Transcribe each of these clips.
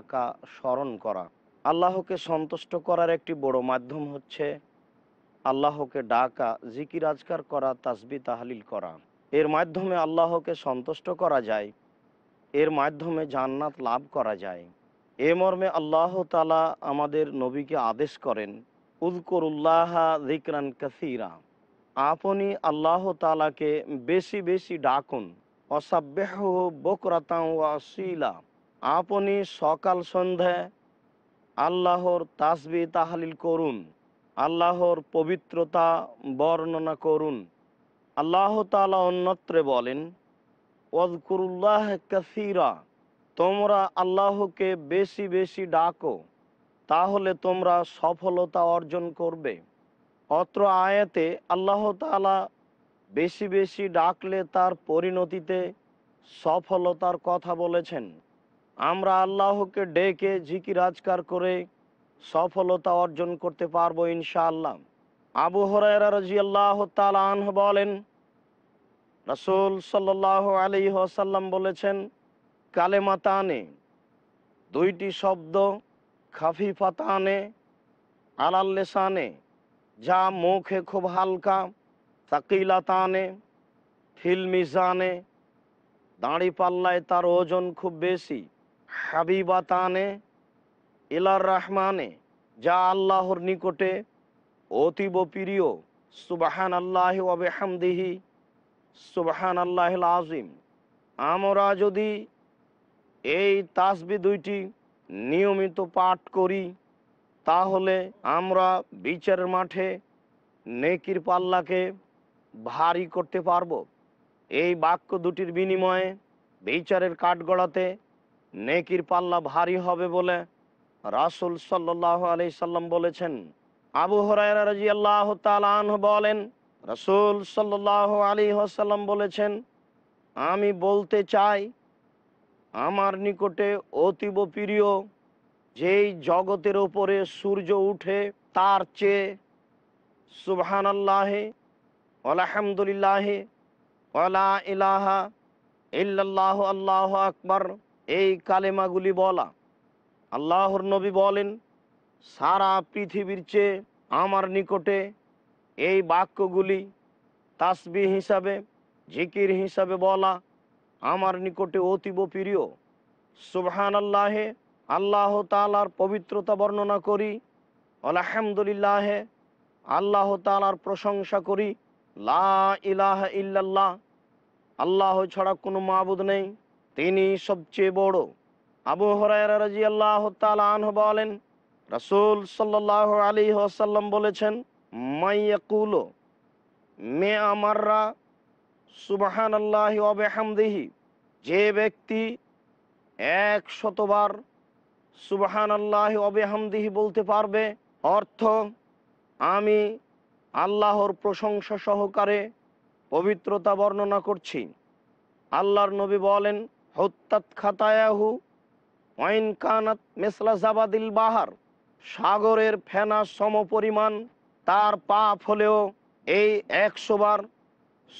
আকা স্মরণ করা আল্লাহকে সন্তুষ্ট করার একটি বড় মাধ্যম হচ্ছে আল্লাহকে ডাকা জিকির আজকার করা তাসবি তাহালিল করা এর মাধ্যমে আল্লাহকে সন্তুষ্ট করা যায় এর মাধ্যমে জান্নাত লাভ করা যায় এ মর্মে আল্লাহ তালা আমাদের নবীকে আদেশ করেন উদকরুল্লাহা জিকরান কাসিরা আপনি আল্লাহ তালাকে বেশি বেশি ডাকুন অসাব্যহ ও আসিলা আপনি সকাল সন্ধ্যায় আল্লাহর তাসবি তাহালিল করুন আল্লাহর পবিত্রতা বর্ণনা করুন আল্লাহ তালা অন্যত্রে বলেন ওয়াজকুরুল্লাহ কাসিরা তোমরা আল্লাহকে বেশি বেশি ডাকো তাহলে তোমরা সফলতা অর্জন করবে অত্র আয়াতে আল্লাহ তালা বেশি বেশি ডাকলে তার পরিণতিতে সফলতার কথা বলেছেন আমরা আল্লাহকে ডেকে ঝিকি রাজকার করে সফলতা অর্জন করতে পারবো ইনশাআল্লাহ আবু হরাইরা রাজি আল্লাহ তালাহ বলেন রসুল সাল্লাহ আলী আসাল্লাম বলেছেন মাতানে দুইটি শব্দ আনে আলাল্লেসানে যা মুখে খুব হালকা তাকিলাতানে ফিলমিজানে দাঁড়িপাল্লায় তার ওজন খুব বেশি হাবিবাতানে এলার রহমানে যা আল্লাহর নিকটে অতীব প্রিয় সুবাহান আল্লাহ আবেহামদিহি সুবাহান আল্লাহ আজিম আমরা যদি এই তাসবি দুইটি নিয়মিত পাঠ করি তাহলে আমরা বিচারের মাঠে নেকির পাল্লাকে ভারী করতে পারব এই বাক্য দুটির বিনিময়ে বিচারের কাঠগড়াতে নেকির পাল্লা ভারী হবে বলে রাসুল সাল্লাহ আলি সাল্লাম বলেছেন আবু হরাইরা রাজি আল্লাহ বলেন রাসুল সাল্লাহ আলী হাসাল্লাম বলেছেন আমি বলতে চাই আমার নিকটে অতীব প্রিয় যেই জগতের ওপরে সূর্য উঠে তার চেয়ে সুবহান আল্লাহে আলহামদুলিল্লাহে আলা ইলাহা ইল্লাহ আল্লাহ আকবর এই কালেমাগুলি বলা আল্লাহর নবী বলেন সারা পৃথিবীর চেয়ে আমার নিকটে এই বাক্যগুলি তাসবি হিসাবে জিকির হিসাবে বলা আমার নিকটে অতীব প্রিয় সুবহান আল্লাহে আল্লাহ তালার পবিত্রতা বর্ণনা করি আলহামদুলিল্লাহে আল্লাহ তালার প্রশংসা করি লা ইলাহ ইল্লাল্লাহ আল্লাহ ছাড়া কোনো মাবুদ নেই তিনি সবচেয়ে বড় আবু হরাই বলেন রাসুল সাল্লাহ আলী আসাল্লাম বলেছেন মাইয়াকুলো মে আমাররা সুবাহান আল্লাহ অবেহামদিহি যে ব্যক্তি এক শতবার সুবাহান আল্লাহ অবেহামদিহি বলতে পারবে অর্থ আমি আল্লাহর প্রশংসা সহকারে পবিত্রতা বর্ণনা করছি আল্লাহর নবী বলেন খাতায়াহু ওয়াইন কানাত মেসলা বাহার সাগরের ফেনা সমপরিমাণ তার পাপ হলেও এই একশোবার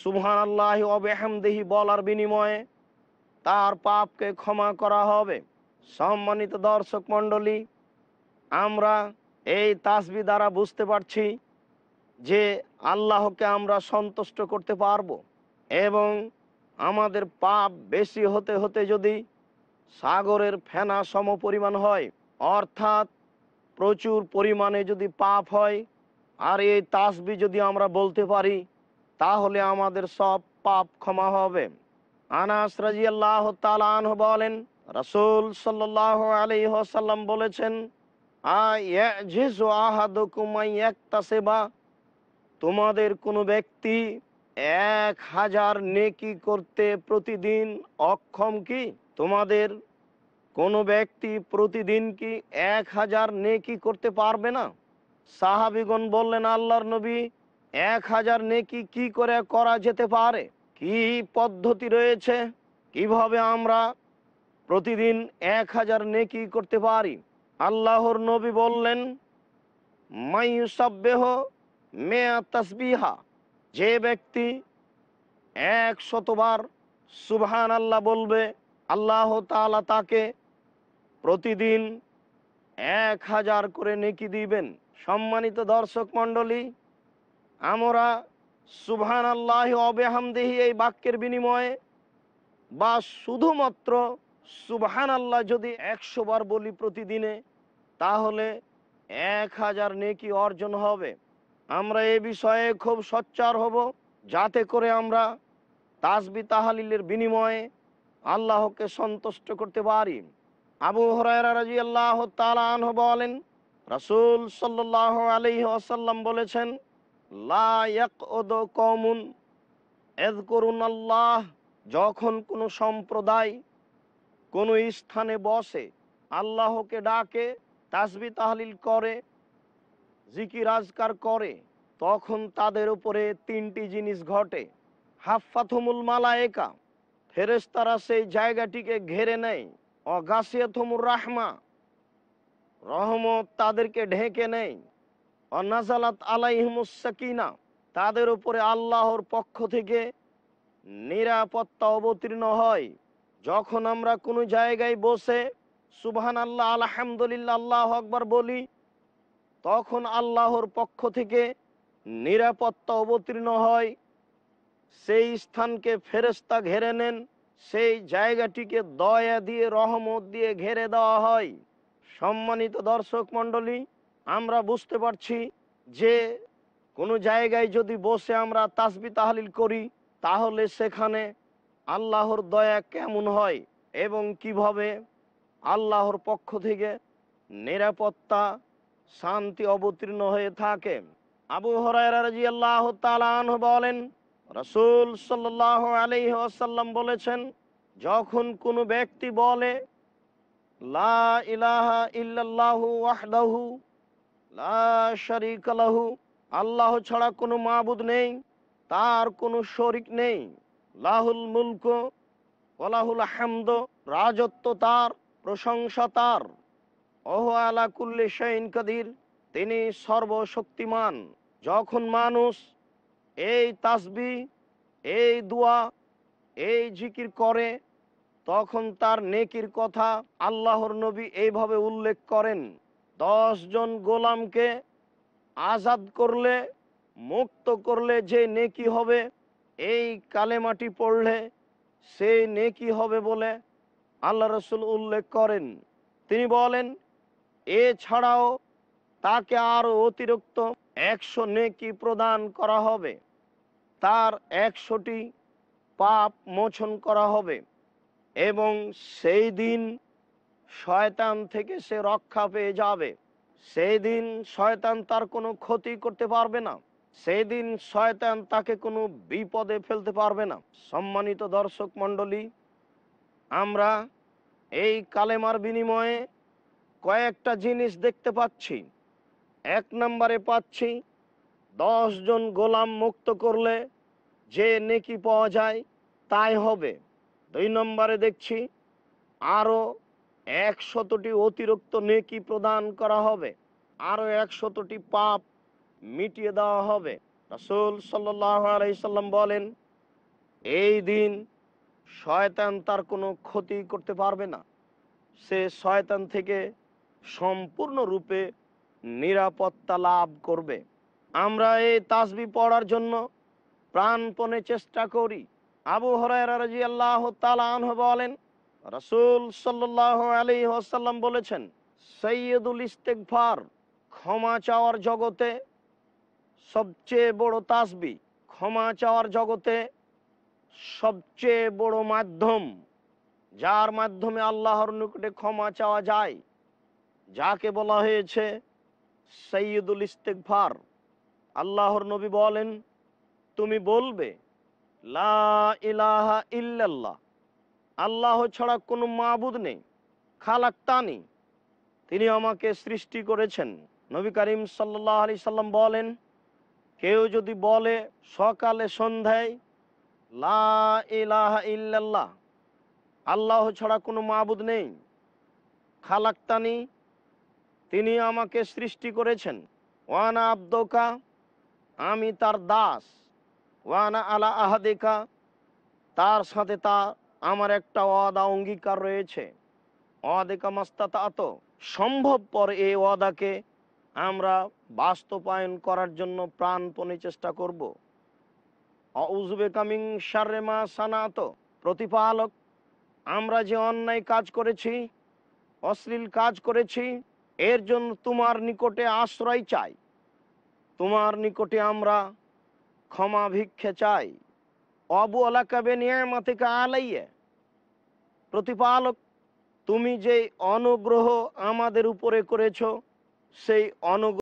সুবহান আল্লাহ অবেহামদেহি বলার বিনিময়ে তার পাপকে ক্ষমা করা হবে সম্মানিত দর্শক মণ্ডলী আমরা এই তাসবি দ্বারা বুঝতে পারছি যে আল্লাহকে আমরা সন্তুষ্ট করতে পারব এবং আমাদের পাপ বেশি হতে হতে যদি সাগরের ফেনা সম পরিমাণ হয় অর্থাৎ প্রচুর পরিমাণে যদি পাপ হয় আর এই তাসবি যদি আমরা বলতে পারি তাহলে আমাদের সব পাপ ক্ষমা হবে আনাস রাজি তালান বলেন রসুল সাল্লাহ আলি হাসাল্লাম বলেছেন তোমাদের কোনো ব্যক্তি এক হাজার নেকি করতে প্রতিদিন অক্ষম কি তোমাদের কোনো ব্যক্তি প্রতিদিন কি এক হাজার নেকি করতে পারবে না সাহাবিগণ বললেন আল্লাহর নবী এক হাজার নেকি কি করে করা যেতে পারে কি পদ্ধতি রয়েছে কিভাবে আমরা প্রতিদিন এক হাজার নেকি করতে পারি আল্লাহর নবী বললেন মাইসাব্যহ মেয়া তসবিহা যে ব্যক্তি এক শতবার সুবহান আল্লাহ বলবে আল্লাহ তালা তাকে প্রতিদিন এক হাজার করে নেকি দিবেন সম্মানিত দর্শক মণ্ডলী আমরা সুবহান আল্লাহ অবেহামদেহি এই বাক্যের বিনিময়ে বা শুধুমাত্র সুবহান আল্লাহ যদি একশো বার বলি প্রতিদিনে তাহলে এক হাজার নেকি অর্জন হবে আমরা এ বিষয়ে খুব সচ্চার হব যাতে করে আমরা তাসবি তাহালিলের বিনিময়ে আল্লাহকে সন্তুষ্ট করতে পারি আবু হরায়রা রাজি আল্লাহ তালাহ বলেন রাসুল সাল্লাহ আলি আসাল্লাম বলেছেন কমুন এদ করুন আল্লাহ যখন কোনো সম্প্রদায় কোনো স্থানে বসে আল্লাহকে ডাকে তাসবি তাহলিল করে জিকির আজকার করে তখন তাদের উপরে তিনটি জিনিস ঘটে হাফাথুমুল মালায়েকা ফেরেস্তারা সেই জায়গাটিকে ঘেরে নেয় অগাসিয়াথুমুর রাহমা রহমত তাদেরকে ঢেকে নেয় অনাজালাত আলাইহমুসিনা তাদের উপরে আল্লাহর পক্ষ থেকে নিরাপত্তা অবতীর্ণ হয় যখন আমরা কোনো জায়গায় বসে সুবহান আল্লাহ আলহামদুলিল্লাহ আল্লাহ আকবর বলি তখন আল্লাহর পক্ষ থেকে নিরাপত্তা অবতীর্ণ হয় সেই স্থানকে ফেরেস্তা ঘেরে নেন সেই জায়গাটিকে দয়া দিয়ে রহমত দিয়ে ঘেরে দেওয়া হয় সম্মানিত দর্শক মণ্ডলী আমরা বুঝতে পারছি যে কোনো জায়গায় যদি বসে আমরা তাসবি তাহলিল করি তাহলে সেখানে আল্লাহর দয়া কেমন হয় এবং কিভাবে আল্লাহর পক্ষ থেকে নিরাপত্তা শান্তি অবতীর্ণ হয়ে থাকে আবু হরাই তালান বলেন রসুল সাল্লাহ আলি আসাল্লাম বলেছেন যখন কোনো ব্যক্তি বলে লা ইলাহা ইল্লাল্লাহু লা আল্লাহ ছাড়া কোনো মাবুদ নেই তার কোনো শরিক নেই লাহুল মুলক ওলাহুল হামদ রাজত্ব তার প্রশংসা তার কাদির তিনি সর্বশক্তিমান যখন মানুষ এই তাসবি এই দোয়া এই জিকির করে তখন তার নেকির কথা আল্লাহর নবী এইভাবে উল্লেখ করেন জন গোলামকে আজাদ করলে মুক্ত করলে যে নেকি হবে এই কালেমাটি পড়লে সেই নেকি হবে বলে আল্লাহ রসুল উল্লেখ করেন তিনি বলেন এছাড়াও তাকে আরও অতিরিক্ত একশো নেকি প্রদান করা হবে তার একশোটি পাপ মোচন করা হবে এবং সেই দিন শয়তান থেকে সে রক্ষা পেয়ে যাবে সেই দিন শয়তান তার কোনো ক্ষতি করতে পারবে না সেই দিন শয়তান তাকে কোনো বিপদে ফেলতে পারবে না সম্মানিত দর্শক মণ্ডলী আমরা এই কালেমার বিনিময়ে কয়েকটা জিনিস দেখতে পাচ্ছি এক নম্বরে পাচ্ছি জন গোলাম মুক্ত করলে যে নেকি পাওয়া যায় তাই হবে দুই নম্বরে দেখছি আরও একশতটি অতিরিক্ত নেকি প্রদান করা হবে আরও একশতটি পাপ মিটিয়ে দেওয়া হবে রাসুল সাল্লাম আলাইসাল্লাম বলেন এই দিন শয়তান তার কোনো ক্ষতি করতে পারবে না সে শয়তান থেকে সম্পূর্ণরূপে নিরাপত্তা লাভ করবে আমরা এই তাসবি পড়ার জন্য প্রাণপণে চেষ্টা করি আবু হরাই আল্লাহ বলেন রসুল সাল্লাম বলেছেন সৈয়দুল ইস্তেকফার ক্ষমা চাওয়ার জগতে সবচেয়ে বড় তাসবি ক্ষমা চাওয়ার জগতে সবচেয়ে বড় মাধ্যম যার মাধ্যমে আল্লাহর নিকটে ক্ষমা চাওয়া যায় যাকে বলা হয়েছে সৈয়দুল ইস্তেকভার আল্লাহর নবী বলেন তুমি বলবে লা ইলাহা ইল্লাল্লাহ আল্লাহ ছাড়া কোনো মাবুদ নেই খালাক্তানি তিনি আমাকে সৃষ্টি করেছেন নবী করিম সাল্লাহ আলি সাল্লাম বলেন কেউ যদি বলে সকালে সন্ধ্যায় লা ইল্লাল্লাহ আল্লাহ ছাড়া কোনো মাবুদ নেই খালাক্তানি তিনি আমাকে সৃষ্টি করেছেন ওয়ানা আব্দকা আমি তার দাস ওয়ানা আলা আহাদেকা তার সাথে তা আমার একটা ওয়াদা অঙ্গীকার রয়েছে ওয়াদেকা মাস্তাত সম্ভবপর এই ওয়াদাকে আমরা বাস্তবায়ন করার জন্য প্রাণপণে চেষ্টা করব অউজবে কামিং সারেমা সানাত প্রতিপালক আমরা যে অন্যায় কাজ করেছি অশ্লীল কাজ করেছি এর জন্য তোমার নিকটে আশ্রয় চাই তোমার নিকটে আমরা ক্ষমা ভিক্ষে চাই অবু আলাকাবে নিয়ামাতিকা আলাইয়ে প্রতিপালক তুমি যে অনুগ্রহ আমাদের উপরে করেছ সেই অনুগ্রহ